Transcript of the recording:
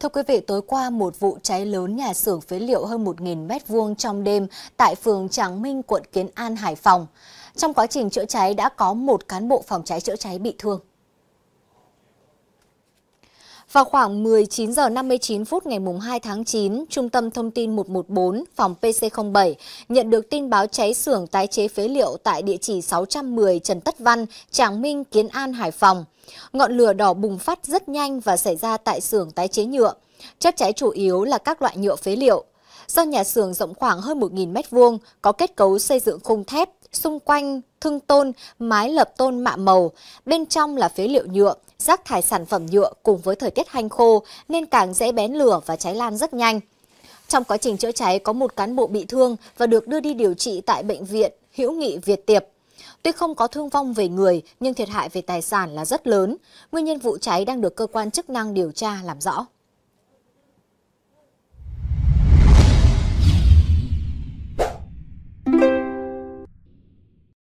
Thưa quý vị, tối qua một vụ cháy lớn nhà xưởng phế liệu hơn 1.000 m2 trong đêm tại phường Tràng Minh, quận Kiến An, Hải Phòng. Trong quá trình chữa cháy đã có một cán bộ phòng cháy chữa cháy bị thương. Vào khoảng 19 giờ 59 phút ngày 2 tháng 9, Trung tâm Thông tin 114, phòng PC07 nhận được tin báo cháy xưởng tái chế phế liệu tại địa chỉ 610 Trần Tất Văn, Tràng Minh, Kiến An, Hải Phòng. Ngọn lửa đỏ bùng phát rất nhanh và xảy ra tại xưởng tái chế nhựa. Chất cháy chủ yếu là các loại nhựa phế liệu. Do nhà xưởng rộng khoảng hơn 1.000 m2, có kết cấu xây dựng khung thép, xung quanh thưng tôn, mái lập tôn mạ màu. Bên trong là phế liệu nhựa, rác thải sản phẩm nhựa cùng với thời tiết hanh khô nên càng dễ bén lửa và cháy lan rất nhanh. Trong quá trình chữa cháy có một cán bộ bị thương và được đưa đi điều trị tại Bệnh viện Hữu nghị Việt Tiệp. Tuy không có thương vong về người nhưng thiệt hại về tài sản là rất lớn. Nguyên nhân vụ cháy đang được cơ quan chức năng điều tra làm rõ.